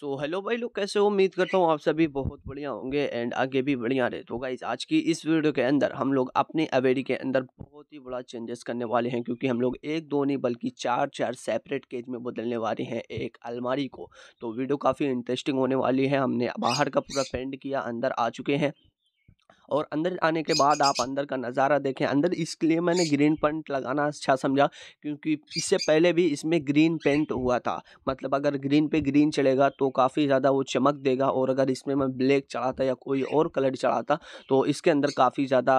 so hello भाई लोग कैसे हो उम्मीद करता हूँ आप सभी बहुत बढ़िया होंगे एंड आगे भी बढ़िया रहे तो गाइज आज की इस वीडियो के अंदर हम लोग अपने अवेरी के अंदर बहुत ही बड़ा चेंजेस करने वाले हैं क्योंकि हम लोग एक दो नहीं बल्कि चार चार सेपरेट केज में बदलने वाले हैं एक अलमारी को तो वीडियो काफ़ी इंटरेस्टिंग होने वाली है हमने बाहर का पूरा पेंट किया अंदर आ चुके हैं और अंदर आने के बाद आप अंदर का नज़ारा देखें अंदर इसके लिए मैंने ग्रीन पेंट लगाना अच्छा समझा क्योंकि इससे पहले भी इसमें ग्रीन पेंट हुआ था मतलब अगर ग्रीन पे ग्रीन चलेगा तो काफ़ी ज़्यादा वो चमक देगा और अगर इसमें मैं ब्लैक चढ़ाता या कोई और कलर चढ़ाता तो इसके अंदर काफ़ी ज़्यादा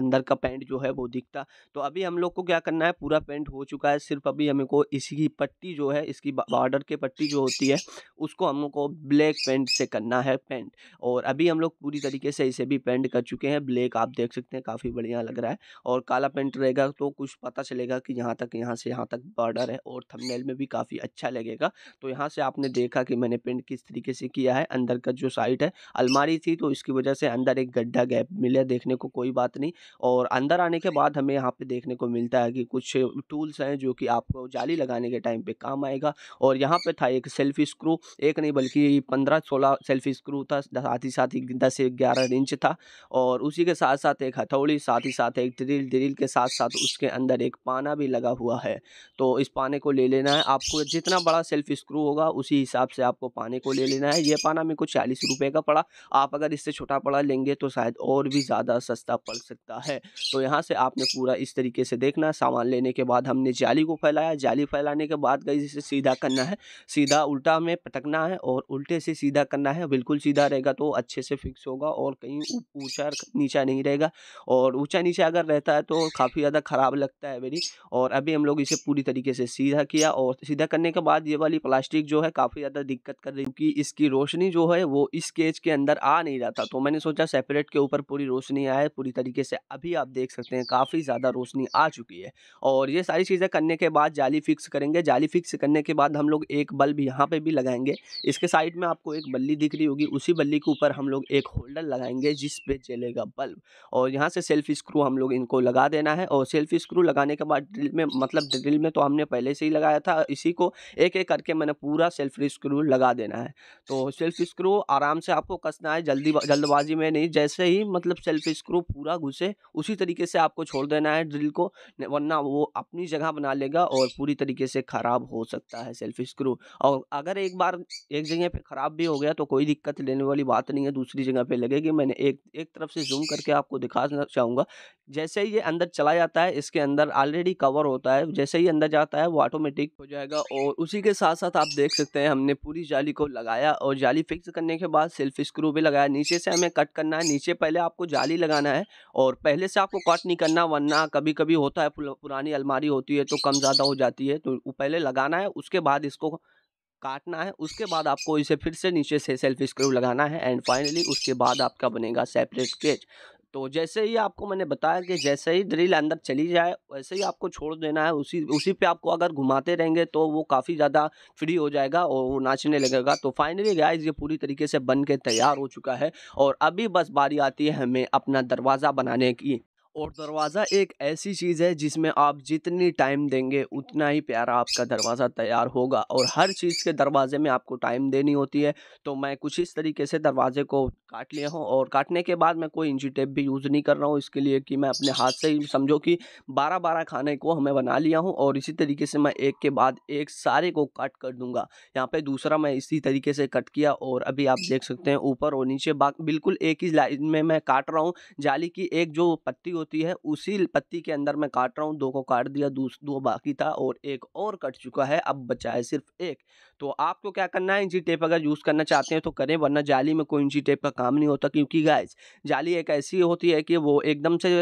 अंदर का पेंट जो है वो दिखता तो अभी हम लोग को क्या करना है पूरा पेंट हो चुका है सिर्फ अभी हमें को इसी पट्टी जो है इसकी बॉर्डर की पट्टी जो होती है उसको हम लोग को ब्लैक पेंट से करना है पेंट और अभी हम लोग पूरी तरीके से इसे भी पेंट कर चुके हैं ब्लैक आप देख सकते हैं काफ़ी बढ़िया लग रहा है और काला पेंट रहेगा तो कुछ पता चलेगा कि यहाँ तक यहाँ से यहाँ तक बॉर्डर है और थंबनेल में भी काफ़ी अच्छा लगेगा तो यहाँ से आपने देखा कि मैंने पेंट किस तरीके से किया है अंदर का जो साइड है अलमारी थी तो इसकी वजह से अंदर एक गड्ढा गैप मिला देखने को कोई बात नहीं और अंदर आने के बाद हमें यहाँ पर देखने को मिलता है कि कुछ टूल्स हैं जो कि आपको जाली लगाने के टाइम पर काम आएगा और यहाँ पर था एक सेल्फी स्क्रू एक नहीं बल्कि पंद्रह सोलह सेल्फी स्क्रू था साथ ही साथ ही दस ग्यारह इंच था और उसी के साथ साथ एक हथौड़ी साथ ही साथ एक ड्रिल ड्रिल के साथ साथ उसके अंदर एक पाना भी लगा हुआ है तो इस पाने को ले लेना है आपको जितना बड़ा सेल्फ स्क्रू होगा उसी हिसाब से आपको पाने को ले लेना है ये पाना मेरे को चालीस रुपये का पड़ा आप अगर इससे छोटा पड़ा लेंगे तो शायद और भी ज़्यादा सस्ता पड़ सकता है तो यहाँ से आपने पूरा इस तरीके से देखना सामान लेने के बाद हमने जाली को फैलाया जाली फैलाने के बाद गई इसे सीधा करना है सीधा उल्टा में पटकना है और उल्टे से सीधा करना है बिल्कुल सीधा रहेगा तो अच्छे से फिक्स होगा और कहीं ऊँचा ज़्यादा नीचा नहीं रहेगा और ऊंचा नीचा अगर रहता है तो काफ़ी ज़्यादा ख़राब लगता है मेरी और अभी हम लोग इसे पूरी तरीके से सीधा किया और सीधा करने के बाद ये वाली प्लास्टिक जो है काफ़ी ज़्यादा दिक्कत कर रही क्योंकि इसकी रोशनी जो है वो इस केज के अंदर आ नहीं रहा था तो मैंने सोचा सेपरेट के ऊपर पूरी रोशनी आए पूरी तरीके से अभी आप देख सकते हैं काफ़ी ज़्यादा रोशनी आ चुकी है और ये सारी चीज़ें करने के बाद जाली फिक्स करेंगे जाली फिक्स करने के बाद हम लोग एक बल्ब यहाँ पर भी लगाएंगे इसके साइड में आपको एक बल्ली दिख रही होगी उसी बल्ली के ऊपर हम लोग एक होल्डर लगाएंगे जिस पे जेल जलेगा बल्ब और यहाँ से सेल्फ स्क्रू हम लोग इनको लगा देना है और सेल्फ स्क्रू लगाने के बाद ड्रिल में मतलब ड्रिल में तो हमने पहले से ही लगाया था इसी को एक एक करके मैंने पूरा सेल्फ स्क्रू लगा देना है तो सेल्फ स्क्रू आराम से आपको कसना है जल्दी जल्दबाजी में नहीं जैसे ही मतलब सेल्फ स्क्रू पूरा घुसे उसी तरीके से आपको छोड़ देना है ड्रिल को वरना वो अपनी जगह बना लेगा और पूरी तरीके से ख़राब हो सकता है सेल्फ स्क्रू और अगर एक बार एक जगह पर ख़राब भी हो गया तो कोई दिक्कत लेने वाली बात नहीं है दूसरी जगह पर लगेगी मैंने एक एक तरफ से जूम करके आपको दिखाना चाहूँगा जैसे ही ये अंदर चला जाता है इसके अंदर ऑलरेडी कवर होता है जैसे ही अंदर जाता है वो ऑटोमेटिक हो जाएगा और उसी के साथ साथ आप देख सकते हैं हमने पूरी जाली को लगाया और जाली फिक्स करने के बाद सेल्फ स्क्रू भी लगाया नीचे से हमें कट करना है नीचे पहले आपको जाली लगाना है और पहले से आपको कट नहीं करना वरना कभी कभी होता है पुरानी अलमारी होती है तो कम ज़्यादा हो जाती है तो पहले लगाना है उसके बाद इसको काटना है उसके बाद आपको इसे फिर से नीचे से सेल्फ स्क्रू लगाना है एंड फाइनली उसके बाद आपका बनेगा सेपरेट स्केच तो जैसे ही आपको मैंने बताया कि जैसे ही ड्रिल अंदर चली जाए वैसे ही आपको छोड़ देना है उसी उसी पे आपको अगर घुमाते रहेंगे तो वो काफ़ी ज़्यादा फ्री हो जाएगा और वो नाचने लगेगा तो फाइनली गाइज ये पूरी तरीके से बन के तैयार हो चुका है और अभी बस बारी आती है हमें अपना दरवाज़ा बनाने की और दरवाज़ा एक ऐसी चीज़ है जिसमें आप जितनी टाइम देंगे उतना ही प्यारा आपका दरवाज़ा तैयार होगा और हर चीज़ के दरवाज़े में आपको टाइम देनी होती है तो मैं कुछ इस तरीके से दरवाज़े को काट लिया हूँ और काटने के बाद मैं कोई इंची टेप भी यूज़ नहीं कर रहा हूँ इसके लिए कि मैं अपने हाथ से ही समझो कि बारह बारह खाने को हमें बना लिया हूँ और इसी तरीके से मैं एक के बाद एक सारे को काट कर दूँगा यहाँ पर दूसरा मैं इसी तरीके से कट किया और अभी आप देख सकते हैं ऊपर और नीचे बिल्कुल एक ही लाइन में मैं काट रहा हूँ जाली की एक जो पत्ती होती होती है उसी पत्ती के अंदर मैं काट रहा हूँ दो को काट दिया दो बाकी था और एक और कट चुका है अब बचा है सिर्फ एक तो आपको क्या करना है इंची टेप अगर यूज़ करना चाहते हैं तो करें वरना जाली में कोई इंची टेप का काम नहीं होता क्योंकि गाइस जाली एक ऐसी होती है कि वो एकदम से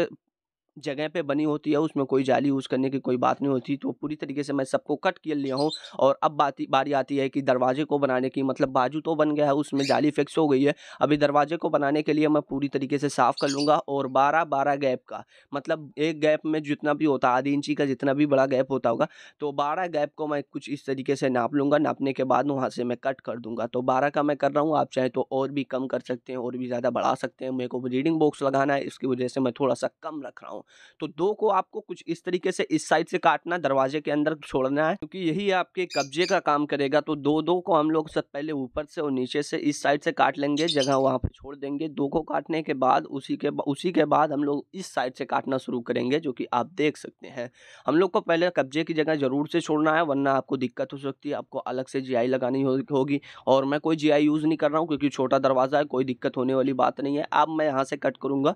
जगह पे बनी होती है उसमें कोई जाली यूज़ करने की कोई बात नहीं होती तो पूरी तरीके से मैं सबको कट किया लिया हूँ और अब बात बारी आती है कि दरवाजे को बनाने की मतलब बाजू तो बन गया है उसमें जाली फिक्स हो गई है अभी दरवाजे को बनाने के लिए मैं पूरी तरीके से साफ़ कर लूँगा और बारह बारह गैप का मतलब एक गैप में जितना भी होता आधी इंची का जितना भी बड़ा गैप होता होगा तो बारह गैप को मैं कुछ इस तरीके से नाप लूँगा नापने के बाद वहाँ से मैं कट कर दूँगा तो बारह का मैं कर रहा हूँ आप चाहे तो और भी कम कर सकते हैं और भी ज़्यादा बढ़ा सकते हैं मेरे को रीडिंग बॉक्स लगाना है इसकी वजह से मैं थोड़ा सा कम रख रहा हूँ तो दो को आपको कुछ इस तरीके से इस साइड से काटना दरवाजे के अंदर छोड़ना है क्योंकि यही आपके कब्जे का काम करेगा तो दो दो को हम लोग सब पहले ऊपर से और नीचे से इस साइड से काट लेंगे जगह वहाँ पर छोड़ देंगे दो को काटने के बाद उसी के उसी के बाद हम लोग इस साइड से काटना शुरू करेंगे जो कि आप देख सकते हैं हम लोग को पहले कब्जे की जगह ज़रूर से छोड़ना है वरना आपको दिक्कत हो सकती है आपको अलग से जी लगानी होगी और मैं कोई जी यूज़ नहीं कर रहा हूँ क्योंकि छोटा दरवाज़ा है कोई दिक्कत होने वाली बात नहीं है अब मैं यहाँ से कट करूँगा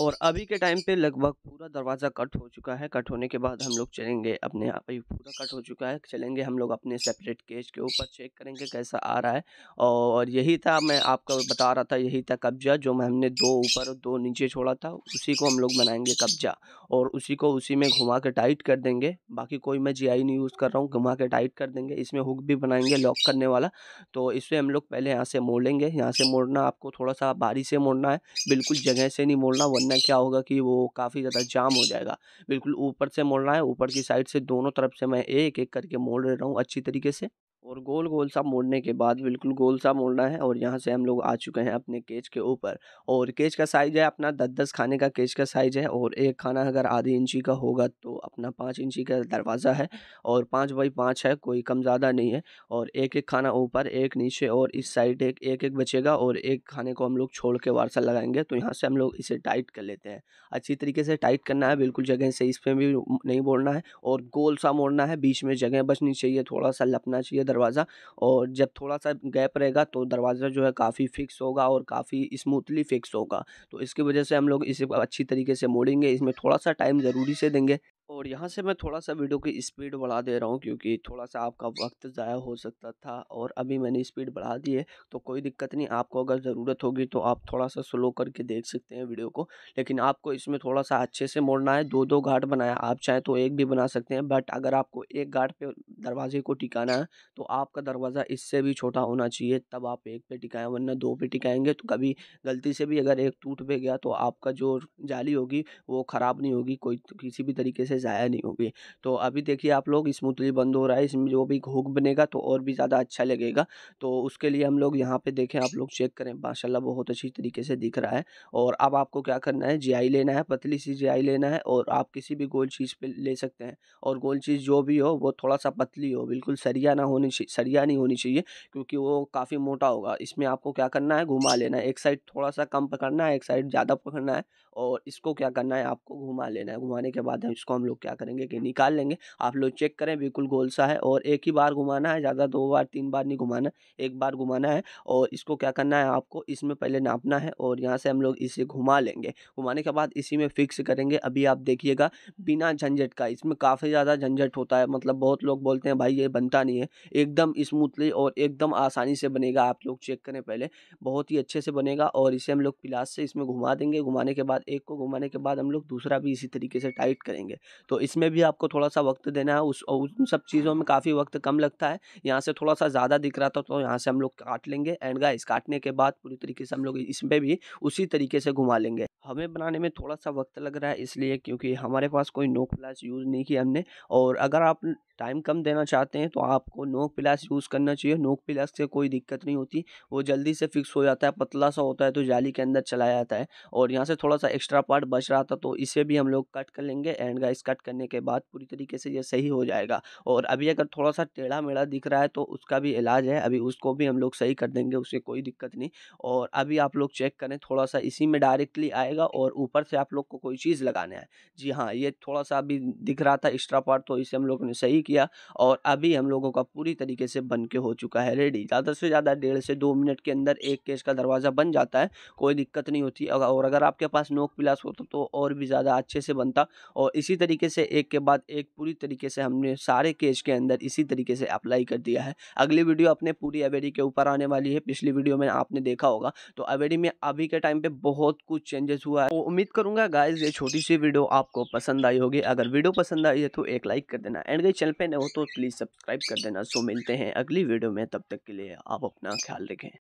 और अभी के टाइम पे लगभग पूरा दरवाज़ा कट हो चुका है कट होने के बाद हम लोग चलेंगे अपने यहाँ पर पूरा कट हो चुका है चलेंगे हम लोग अपने सेपरेट केज के ऊपर चेक करेंगे कैसा आ रहा है और यही था मैं आपको बता रहा था यही था कब्जा जो मैं हमने दो ऊपर और दो नीचे छोड़ा था उसी को हम लोग बनाएंगे कब्जा और उसी को उसी में घुमा के टाइट कर देंगे बाकी कोई मैं जी नहीं यूज़ कर रहा हूँ घुमा के टाइट कर देंगे इसमें हुक भी बनाएंगे लॉक करने वाला तो इसमें हम लोग पहले यहाँ से मोड़ लेंगे यहाँ से मोड़ना आपको थोड़ा सा बारी से मोड़ना है बिल्कुल जगह से नहीं मोड़ना वरना क्या होगा कि वो काफ़ी ज़्यादा जाम हो जाएगा बिल्कुल ऊपर से मोड़ना है ऊपर की साइड से दोनों तरफ से मैं एक एक करके मोड़ रहा हूँ अच्छी तरीके से और गोल गोल सा मोड़ने के बाद बिल्कुल गोल सा मोड़ना है और यहाँ से हम लोग आ चुके हैं अपने केज के ऊपर और केज का साइज़ है अपना दस दस खाने का केज का साइज़ है और एक खाना अगर आधी इंची का होगा तो अपना पाँच इंची का दरवाज़ा है और पाँच बाई पाँच है कोई कम ज़्यादा नहीं है और एक एक खाना ऊपर एक नीचे और इस साइड एक एक एक बचेगा और एक खाने को हम लोग छोड़ के वारसा लगाएंगे तो यहाँ से हम लोग इसे टाइट कर लेते हैं अच्छी तरीके से टाइट करना है बिल्कुल जगह से इस पर भी नहीं मोड़ना है और गोल सा मोड़ना है बीच में जगह बचनी चाहिए थोड़ा सा लपना चाहिए दरवाज़ा दरवाज़ा और जब थोड़ा सा गैप रहेगा तो दरवाज़ा जो है काफ़ी फिक्स होगा और काफ़ी स्मूथली फिक्स होगा तो इसकी वजह से हम लोग इसे अच्छी तरीके से मोड़ेंगे इसमें थोड़ा सा टाइम ज़रूरी से देंगे और यहाँ से मैं थोड़ा सा वीडियो की स्पीड बढ़ा दे रहा हूँ क्योंकि थोड़ा सा आपका वक्त ज़ाया हो सकता था और अभी मैंने स्पीड बढ़ा दी है तो कोई दिक्कत नहीं आपको अगर ज़रूरत होगी तो आप थोड़ा सा स्लो करके देख सकते हैं वीडियो को लेकिन आपको इसमें थोड़ा सा अच्छे से मोड़ना है दो दो घाट बनाया आप चाहें तो एक भी बना सकते हैं बट अगर आपको एक घाट पर दरवाजे को टिकाना है तो आपका दरवाज़ा इससे भी छोटा होना चाहिए तब आप एक पे टिकाएँ वरना दो पे टिकाएँगे तो कभी गलती से भी अगर एक टूट पे गया तो आपका जो जाली होगी वो ख़राब नहीं होगी कोई किसी भी तरीके से ज़ाया नहीं होगी तो अभी देखिए आप लोग स्मूथली बंद हो रहा है इसमें जो भी घोक बनेगा तो और भी ज़्यादा अच्छा लगेगा तो उसके लिए हम लोग यहाँ पर देखें आप लोग चेक करें माशा बहुत अच्छी तरीके से दिख रहा है और अब आपको क्या करना है जियाई लेना है पतली सी जियाई लेना है और आप किसी भी गोल चीज़ पर ले सकते हैं और गोल चीज़ जो भी हो वो थोड़ा सा पतली हो बिल्कुल सरिया ना होनी सरिया नहीं होनी चाहिए क्योंकि वो काफ़ी मोटा होगा इसमें आपको क्या करना है घुमा लेना है एक साइड थोड़ा सा कम पकड़ना है एक साइड ज़्यादा पकड़ना है और इसको क्या करना है आपको घुमा लेना है घुमाने के बाद इसको हम लोग क्या करेंगे कि निकाल लेंगे आप लोग चेक करें बिल्कुल गोल सा है और एक ही बार घुमाना है ज़्यादा दो बार तीन बार नहीं घुमाना एक बार घुमाना है और इसको क्या करना है आपको इसमें पहले नापना है और यहाँ से हम लोग इसे घुमा लेंगे घुमाने के बाद इसी में फिक्स करेंगे अभी आप देखिएगा बिना झंझट का इसमें काफ़ी ज़्यादा झंझट होता है मतलब बहुत लोग बोलते हैं भाई ये बनता नहीं है एकदम स्मूथली और एकदम आसानी से बनेगा आप लोग चेक करें पहले बहुत ही अच्छे से बनेगा और इसे हम लोग पिलास से इसमें घुमा देंगे घुमाने के बाद एक को घुमाने के बाद हम लोग दूसरा भी इसी तरीके से टाइट करेंगे तो इसमें भी आपको थोड़ा सा वक्त देना है उस उन सब चीज़ों में काफ़ी वक्त कम लगता है यहाँ से थोड़ा सा ज़्यादा दिख रहा था तो यहाँ से हम लोग काट लेंगे एंड गाइस काटने के बाद पूरी तरीके से हम लोग इसमें भी उसी तरीके से घुमा लेंगे हमें बनाने में थोड़ा सा वक्त लग रहा है इसलिए क्योंकि हमारे पास कोई नोक प्लास यूज़ नहीं किया हमने और अगर आप टाइम कम देना चाहते हैं तो आपको नोक प्लास यूज़ करना चाहिए नोक प्लास से कोई दिक्कत नहीं होती वो जल्दी से फिक्स हो जाता है पतला सा होता है तो जाली के अंदर चला जाता है और यहाँ से थोड़ा सा एक्स्ट्रा पार्ट बच रहा था तो इसे भी हम लोग कट कर लेंगे एंड गाइस कट करने के बाद पूरी तरीके से ये सही हो जाएगा और अभी अगर थोड़ा सा टेढ़ा मेढ़ा दिख रहा है तो उसका भी इलाज है अभी उसको भी हम लोग सही कर देंगे उससे कोई दिक्कत नहीं और अभी आप लोग चेक करें थोड़ा सा इसी में डायरेक्टली आएगा और ऊपर से आप लोग को कोई चीज़ लगाना है जी हाँ ये थोड़ा सा अभी दिख रहा था एक्स्ट्रा पार्ट तो इसे हम लोग ने सही किया और अभी हम लोगों का पूरी तरीके से बन के हो चुका है रेडी ज़्यादा से ज़्यादा डेढ़ से दो मिनट के अंदर एक केस का दरवाज़ा बन जाता है कोई दिक्कत नहीं होती और अगर आपके पास नोक पिलास होता तो, तो और भी ज़्यादा अच्छे से बनता और इसी तरीके तरीके से एक के बाद एक पूरी तरीके से हमने सारे केज के अंदर इसी तरीके से अप्लाई कर दिया है अगली वीडियो अपने पूरी अवेरी के ऊपर आने वाली है पिछली वीडियो में आपने देखा होगा तो अवेरी में अभी के टाइम पे बहुत कुछ चेंजेस हुआ है तो उम्मीद करूंगा गाइज ये छोटी सी वीडियो आपको पसंद आई होगी अगर वीडियो पसंद आई है तो एक लाइक कर देना एंड गई चैनल पर न हो तो प्लीज़ सब्सक्राइब कर देना सो मिलते हैं अगली वीडियो में तब तक के लिए आप अपना ख्याल रखें